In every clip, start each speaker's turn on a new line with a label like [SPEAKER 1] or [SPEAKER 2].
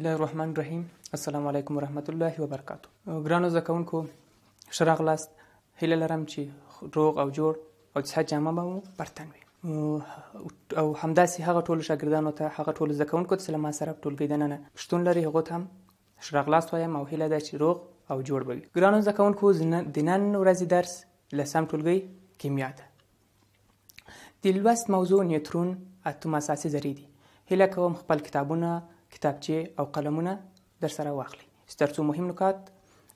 [SPEAKER 1] الله الرحمن الرحیم السلام علیکم ورحمت الله وبرکاتو ګرانو زکونکو شراغ لاست هله لرم چې روغ او جوړ او صحت جامه به پرتن وي او همداسې هغه ټول شاګردانو ته هغه ټول زکونکو ته سلام سره ټولګي دننه پښتون لري هغه ته هم شراغ لاست وایم او هله دا چې روغ او جوړ به وي ګرانو زکونکو د نن ورځې درس لسم ټولګي کیمیا ده د لوست موضوع نیوترون اتوم اساسي ذرې دي هله کوم خپل کتابونه کتابچې او قلمونه در سره واخلئ ترڅو مهم نکات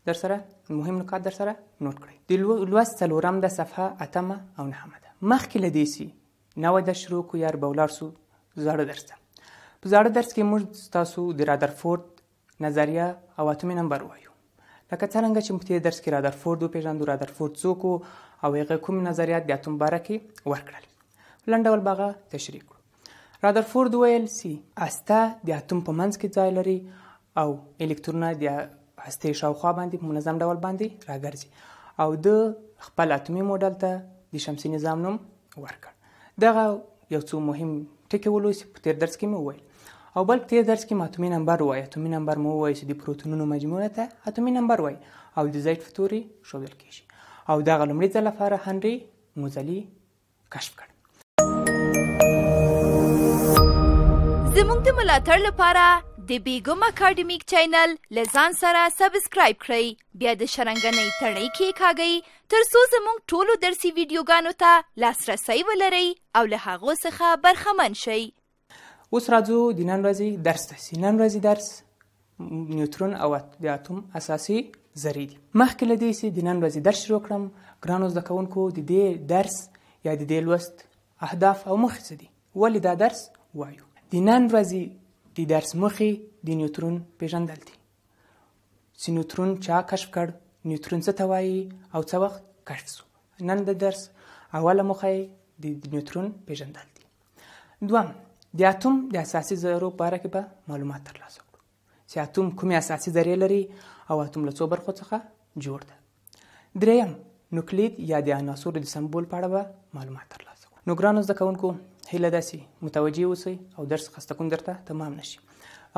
[SPEAKER 1] در سره مهم نکات در سره نوٹ کړئ د لوست څلورم د صفحه اتمه او نهمه ده مخکې له دې سي نوی د شروع کو یار به ولاړ سو زاړه درس ته په زاړه درس کې موږ ستاسو د رادرفورد نظریه او اتمي نمبر وایو لکه څرنګه چې په دې درس کې رادرفورد وپېژندو رادرفورد څوک او هغه کوم نظریات د اتم باره کې ورکړل لنډ ډول به هغه تشریح کړو رادرفورد ویل چې هسته د اتوم په منځ کې ځای لري او الکترونونه د هستې شاوخوا باندې په منظم ډول باندې راګرځي او د خپل اتومي موډل ته د شمسي نظام نوم ورکړ دغه یو څو مهم ټکي ولوي چې په تیر درس کې مو ویل او بل تیر درس کې اتومي نمبر وای اتومي نمبر مو وای چې د پروتونونو مجموعه ته اتومي نمبر وای او د زیټ فتوري شوبل کیږي او دا لومړي ځل لپاره هنري موزلي کشف کړ زموږ د ملاتړ لپاره د بیګم اکیډمیک چینل لزان سره سبسکرایب کړئ بیا د شرنګنۍ تڼۍ کې کاږئ تر څو زموږ ټولو درسي ویډیوګانو ته لاسرسی ولرئ او له هغو څخه برخمن شئ اوس راځو د نن ورځې درس ته نن ورځې درس نیوترون او د اتوم اساسي ذرې دي مخکې له دې چې د نن ورځې درس شروع کړم ګرانو زده کوونکو د دې درس یا د دې لوست اهداف او موخې څه دي ولې دا درس وایو د نن ورځې د درس مخې د نیوترون پیژندل دي چې نیوترون چا کشف کړ نیوترون څه ته وایي او څه وخت کشف شو نن د درس اوله مخه د نیوترون پیژندل دي دوم د اتوم د اساسي ذرو په اړه کې به معلومات ترلاسه کړو چې اتوم کومې اساسي ذرې لري او اتوم له څو برخو څخه جوړ ده دریم نوکلید یا د عناصرو د سمبول په اړه به معلومات ترلاسه کړو نو ګرانو زده کوونکو هیله داسې متوجه اوسئ او درس خسته کوم درته تمام نشي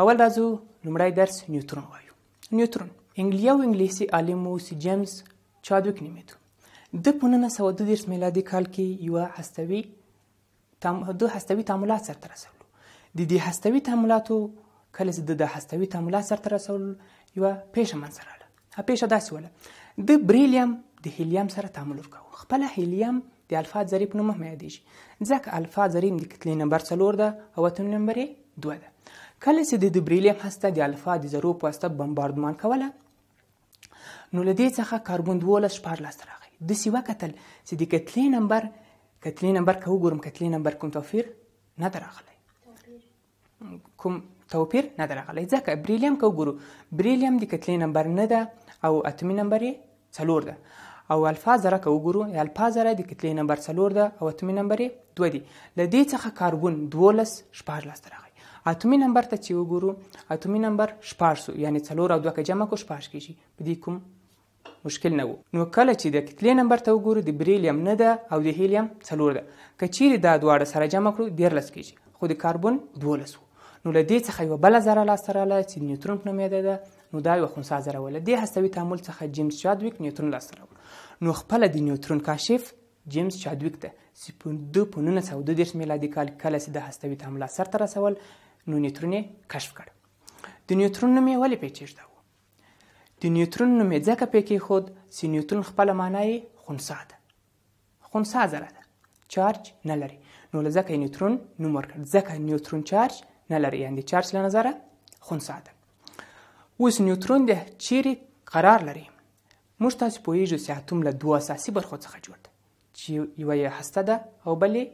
[SPEAKER 1] اول راځو لومړی درس نیوترون وایو نیوترون انګلیا او انګلیسي عالم وو سی جیمز چادوک نومېدو د په 1910 میلادي کال کې یو هستوي تام د هستوي تعاملات سره رسول د دې هستوي تعاملاتو کله چې د هستوي تعاملات سره رسول یو پېښه منځ رااله ا پېښه داسې وله د بریلیوم د هیلیوم سره تعامل وکاو خپل هیلیوم د الفا ذری په نوم هم یادیږي ځکه الفا ذری د کتلې نمبر څلور ده او اتوم نمبر یې دوه ده کله چې د د بریلیم هسته د الفا د ذرو په واسطه بمباردمان کوله نو له دې څخه کاربن دولس شپاړلس راغی داسې وکتل چې د کتلې نمبر کتلې نمبر که وګورم کتلې نمبر کوم توفیر نه ده راغلی کوم توپیر نه ده راغلی ځکه بریلیم که وګورو بریلیم د کتلې نمبر نه ده او اتومي نمبر یې څلور ده او الفازره که وګورو الفازره د کتلې نمبر څلور ده او اتمي نمبر یې دوه دي له دې څخه کاربون دولس شپاړلس ته راغی اتمي نمبر ته چې وګورو اتمي نمبر شپاړ سو یعنې څلور او دوه که جمع کړو شپاړ کېږي په دې کوم مشکل نه وو نو کله چې د کتلې نمبر ته وګورو د بریلیم نه ده او د هیلیم څلور ده که چیرې دا دواړه سره جمع کړو دیارلس کېږي خو د کاربن دولس وو نو له دې څخه یوه بله ذره لاسته راله چې نیوترون په نوم یادېده نو دا یوه خنثی ذره وه له دې هستوي تعامل څخه جیمز چادویک نیوترون لاسته راوړ نو خپل د نیوترون کاشف جیمز چادویک ته چې په دوه په نولس سوه دوه دېرش میلادي کال کله چې د هستوي تعاملات سرته رسول نو نیوترون یې کشف کړ د نیوترون نوم یې ولې پرې کېږداوه د نیوترون نوم یې ځکه پرې کېښود چې نیوترون خپله معنا یې خنسا ده خنسا ذره ده چارج نه لري نو له ځکه نیوترون نوم ورکړ ځکه نیوترون چارج نه لري یعنې چارج له نظره خنسا ده اوس نیوترون د چیرې قرار لري موږ تاسو پوهیږو چې اتوم له دوه اساسي برخو څخه جوړ دی چې یوه یې هسته ده او بل یې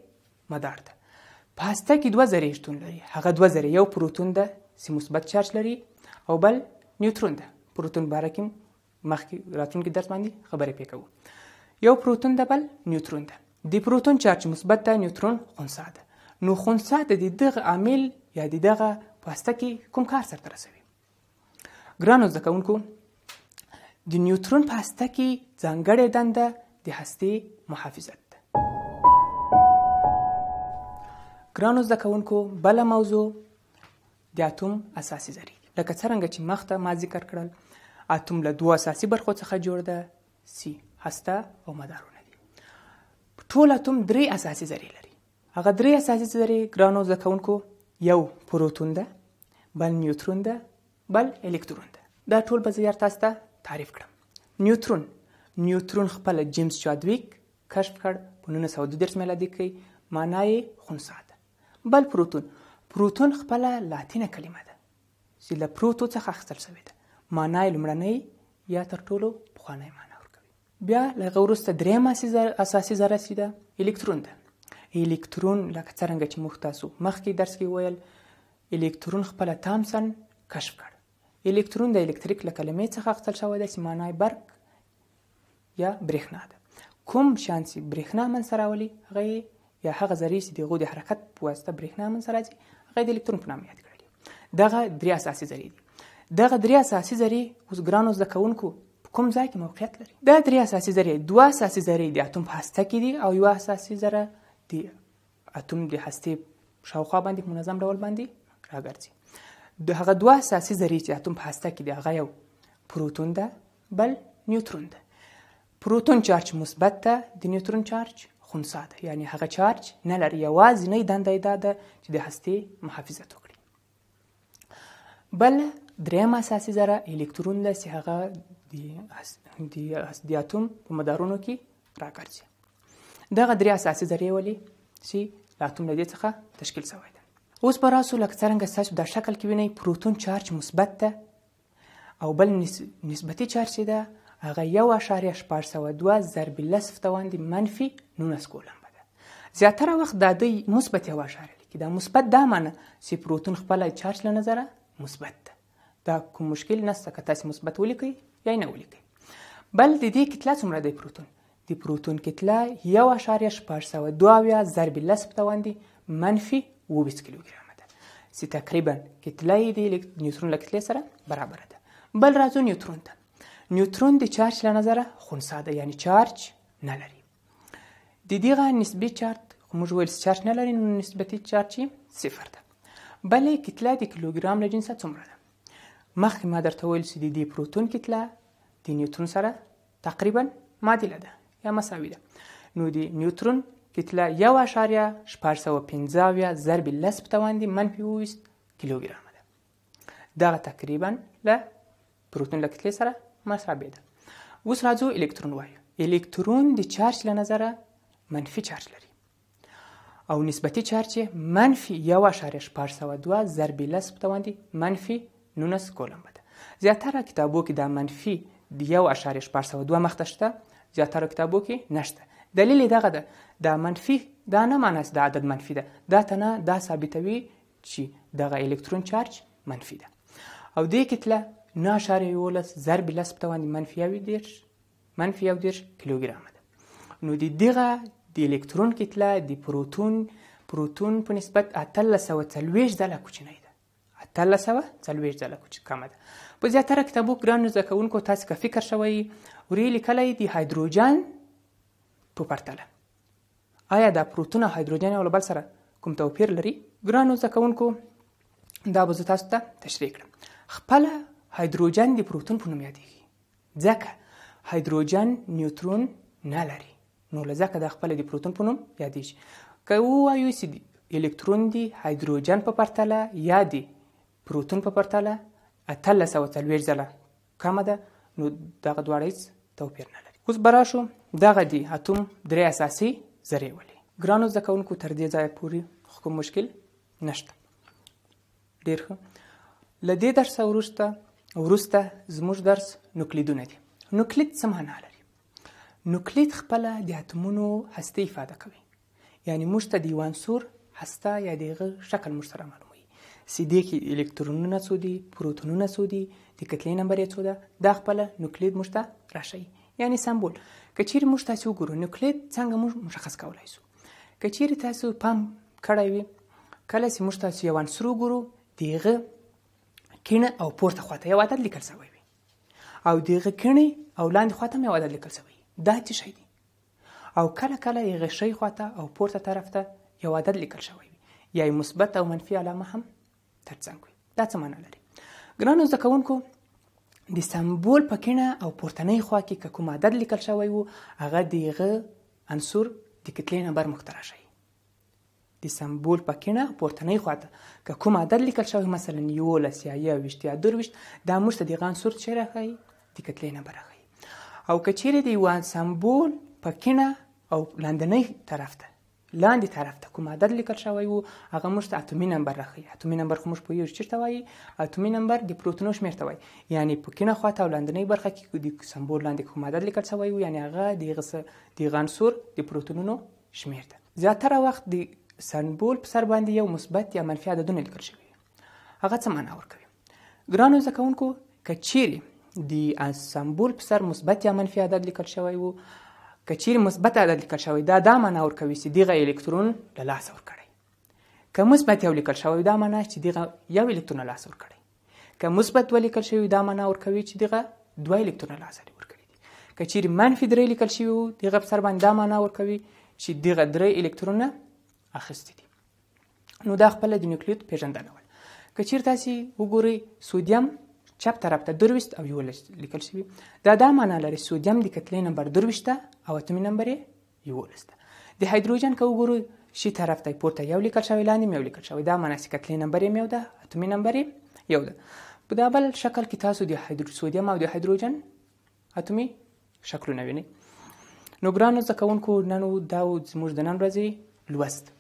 [SPEAKER 1] مدار ده په هسته کې دوه ذرې شتون لري هغه دوه ذرې یو پروتون ده چې مثبت چارج لري او بل نیوترون ده پروتون باره کې مخکې راتلونکي درس باندې خبرې پې کوو یو پروتون ده بل نیوترون ده د پروتون چارج مثبت ده نیوترون خنثی ده نو خنثی د دغه عامل یا د دغه په هسته کې کوم کار سرته رسوي ګرانو زده کوونکو د نیوترون په هسته کې ځانګړې دنده د هستې محافظت ده ګرانو زده کوونکو بله موضوع د اتوم اساسي ذرې لکه څرنګه چې مخته ما ذکر کړل اتوم له دوه اساسي برخو څخه جوړ ده سی هسته او مدارونه دي ټول اتوم درې اساسي ذرې لري هغه درې اساسي ذرې ګرانو زده کوونکو یو پروتون ده بل نیوترون ده بل الکترون ده دا ټول به زه تاسو ته تعریف کړم نیوترون نیوترون خپل جیمز چادویک کشف کړ په 1912 میلادي کې معنی یې خنثی ده بل پروتون پروتون خپل لاتینه کلمه ده چې له پروتو څخه اخیستل شوې ده معنی لمړنۍ یا تر ټولو پخوانی معنی ورکوي بیا له غوړسته درېم اساسي ذره چې ده الکترون ده الکترون لکه څنګه چې موږ تاسو مخکې درس کې ویل الکترون خپل تامسن کشف کړ الکترون د الکتریک له کلمې څخه اخیستل شوی دی چې معنای برق یا برېښنا ده کوم شیان چې برېښنا منځته راولي هغه یا هغه ذرې چې د هغو د حرکت په واسطه برېښنا منځته راځي هغه د الکترون په نامه یاد کړي دغه درې اساسي ذرې دي دغه درې اساسي ذرې اوس ګرانو زده کوونکو کوم ځای کې موقعیت لري دا درې اساسي ذرې دوه اساسي ذرې د اتوم په هسته کې دي او یو اساسي ذره د اتوم د هستې شاوخوا باندې منظم ډول باندې راګرځي د هغه دوه اساسي ذرې چې اتوم په هسته کې دی هغه یو پروتون ده بل نیوترون ده پروتون چارج مثبت ده د نیوترون چارج خنثی ده یعنی هغه چارج نه لري یوازینۍ دنده یې دا ده چې د هستې محافظت وکړي بل دریم اساسي ذره الکترون ده چې هغه د د اتوم په مدارونو کې راګرځي دغه درې اساسي ذرې ولې چې اتوم له دې څخه تشکیل شوی ده اوس به راسو لکه څرنګه ستاسو دا شکل کې وینئ پروتون چارج مثبت ده او بل نسبتي چارج چې ده هغه یو اعشاریه شپږ سوه دوه ضرب لس توان د منفي نولس کولمبه ده زیاتره وخت دا دوی مثبت یو اعشاریه لیکي دا مثبت دا معنه چې پروتون خپله چارج له نظره مثبت ده دا کوم مشکل نشته که تاسې مثبت ولیکئ یا نه ولیکئ بل د دې کتله څومره دی پروتون د پروتون کتله یو اعشاریه شپږ سوه دوه اویا ضرب لس په توان د منفي وبیس کیلوګرام ده چې تقریبا کتله یې د نیوترون له کتلې سره برابر ده بل راځو نیوترون ته نیوترون د چارج له نظره خنثی ده یعنی چارج نه لري د دغه نسبي چارج موږ ویل چارج نه لري نو نسبتي چارج صفر ده بلې کتله د کیلوګرام له جنسه څومره ده مخکې ما درته ویل چې د دې پروتون کتله د نیوترون سره تقریبا معادله ده یا مساوي ده نو د نیوترون کتله یو اشاریه شپږ سوه پنځه اویا ضرب لس په توان دي منفي اوویشت کیلوګرامه ده دغه تقریبا له پروتون له کتلې سره مصرابې ده اوس راځو الکترون وایو الکترون د چارج له نظره منفي چارج لري او نسبتي چارج یې منفي یو اشاریه شپږ سوه دوه ضرب لس په توان دي منفي نولس کولمبه ده زیاتره کتابو کې دا منفي د یو اشاریه شپږ سوه دوه مخته شته زیاتره کتابو کې نشته دلیل یې دغه ده دا منفي دا نه معنی د عدد منفي ده دا تنه دا ثابتوي چې دغه الکترون چارج منفي ده او دې کتله نه اشاریه یولس ضرب لس په توان منفي یو دېرش منفي یو دېرش کیلوګرامه ده نو د دغه د الکترون کتله د پروتون پروتون په نسبت اتلس سوه څلوېښت ځله کوچنۍ ده اتلس سوه څلوېښت ځله کمه ده په زیاتره کتابو ګرانو زده کوونکو تاسې که فکر شوی ورې لیکلی د هایدروجن په پرتله آیا دا پروتونه هایدروجن او بل سره کوم توپیر لري ګرانو زکونکو دا به زه تاسو ته تشریح کړم خپل هایدروجن د پروتون په نوم یادېږي ځکه هایدروجن نیوترون نه لري نو لزکه د خپل د پروتون په نوم یادېږي که وایو چې الکترون دی هایدروجن په پرتله یا دی پروتون په پرتله اتلس او څلوېښت ځله کمه ده نو دغه دواړه هیڅ توپیر نه لري اوس به راشو دغه دي اتوم درې اساسي ذرې ولي ګرانو زده کوونکو تر دې ځایه پورې خو کوم مشکل نشته ډېر ښه له دې درسه وروسته وروسته زموږ درس نوکلیدونه دي نوکلید څه معنا لري نوکلید خپله د اتومونو هسته افاده کوي یعنی موږ ته د یو عنصر هسته یا د هغه شکل موږ سره معلوموي سیدې کې الکترونونه څو دي پروتونونه څو دي د کتلې نمبر یې څو ده دا خپله نوکلید موږ ته راښیي یعنی سمبول کچیر موږ تاسو وګورو نوکلید څنګه موږ مشخص کولای شو کچیر تاسو پام کړی وي کله چې موږ تاسو یو عنصر وګورو دیغه کینه او پورته خواته یو عدد لیکل شوی وي او دیغه کینه او لاندې خواته یو عدد لیکل شوی دا څه شی دی او کله کله یې غشي خواته او پورته طرف ته یو عدد لیکل شوی وي یا مثبت او منفي علامه هم ترڅنګ وي دا څه معنی لري ګرانو زده کوونکو د سمبول په کینه او پورتنۍ خوا کې کوم عدد لیکل شوی وو هغه دغه عنصر د کتلې نه بر مخترع شي د سمبول په کینه پورتنۍ خوا ته کوم عدد لیکل شوی مثلا یو لس یا یوویشت یا درویشت دا موږ ته دغه عنصر چیرې راښیي د کتلې نه بر راښیي او که چیرې د یوه سمبول په کینه او لاندنۍ طرف ته لاندې طرف ته کوم عدد لیکل شوی وو هغه موږ ته اتومي نمبر راخي اتومي نمبر خو موږ پوهیږو چېرته وایي اتومي نمبر د پروتونو شمېر ته وایي یعنی په کیڼه خوا ته او لاندنۍ برخه کې د سمبول لاندې کوم عدد لیکل شوی وو یعنی هغه د دغه عنصر د پروتونونو شمېر ده زیاتره وخت د سمبول په سر باندې یو مثبت یا منفي عددونه لیکل شوي هغه څه معنا ورکوي ګرانو زده کوونکو که چیرې د سمبول په سر مثبت یا منفي عدد لیکل شوی وو کچیر مثبت عدد لیکل شوی دا دا معنا ورکوي چې دغه الکترون له لاسه ورکړی که مثبت یو لیکل شوی دا معنا چې دغه یو الکترون له لاسه ورکړی که مثبت دوه لیکل شوی دا معنا ورکوي چې دغه دوه الکترون له لاسه ورکړي دي که چیرې منفي درې لیکل شوي وو دغه په سر باندې دا معنا ورکوي چې دغه درې الکترونه اخیستي دي نو دا خپله د نیوکلیت پېژندنه وه که چیرې تاسې وګورئ سودیم چپ طرف ته درويشت او یولس لیکل شوی دا دا معنا لري سودیم د کتلې نمبر درويشت او اتمی نمبر یولس د هایدروجن که وګورو شي طرف ته پورته یو لیکل شوی لاندې یو لیکل شوی دا معنا چې کتلې نمبر یې یو ده اتمی نمبر یې یو ده په دا بل شکل کې تاسو د هایدرو سودیم او د هایدروجن اتمی شکلونه وینئ نو ګرانو زده کوونکو نن دا زموږ د نن ورځې لوست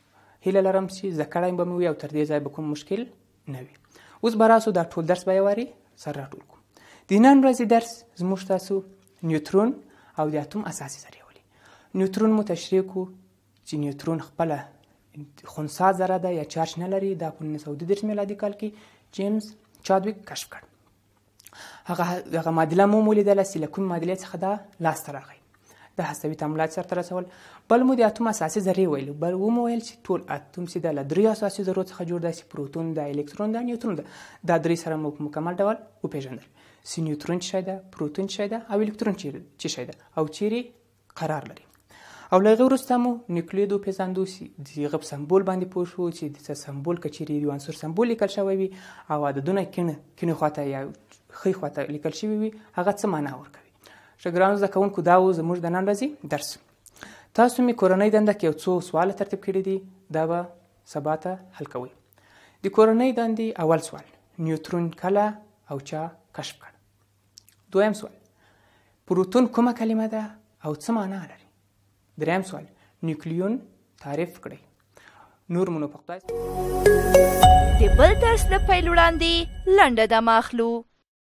[SPEAKER 1] هیله لرم چې زده کړی به مې وي او تر دې ځای به کوم مشکل نه وي اوس به راسو دا ټول درس به یې سره راټول کړو د نن ورځې درس زموږ تاسو نیوترون او د اتوم اساسي ذرې ولې نیوترون مو تشریح کړو چې نیوترون خپله خنسا ذره ده یا چارج نه لري دا په 1930 میلادي کال کې جیمز چادویک کشف کړ هغه هغه معادله مو ولیدله چې له کوم معادلې څخه دا لاسته راغی د هستوي تعاملات سره رسول بل مو د اتوم اساسي ذرې ویلو بل و مو ویل چې ټول اتوم سیده له دریو اساسي ذرو څخه جوړ دی چې پروتون د الکترون د نیوټرون ده دا درې سره مو په مکمل ډول وپیژندل سی نیوټرون چې ده پروتون چې ده او الکترون چې شي ده او چیرې قرار لري او لږه وروسته مو نیوکلیدو پیژندو سي د غب سمبول باندې پوه شو چې د څه سمبول کچېرې یو عنصر سمبول لیکل شوی وي او عددونه کینه کینه خواته یا خې خواته لیکل شوی وي هغه څه معنا ورکوي شګرانو زده کوونکو دا و زموږ د نن ورځې درس تاسو می کورنۍ دنده کې یو څو سوال ترتیب کړي دي دا به سبا ته حل کوئ د کورنۍ دندې اول سوال نیوترون کله او چا کشف کړ دویم سوال پروتون کومه کلمه ده او څه معنا لري دریم سوال نیوکلیون تعریف کړئ نور مونږ په خدای د بل درس د پیل وړاندې لنډه د ماخلو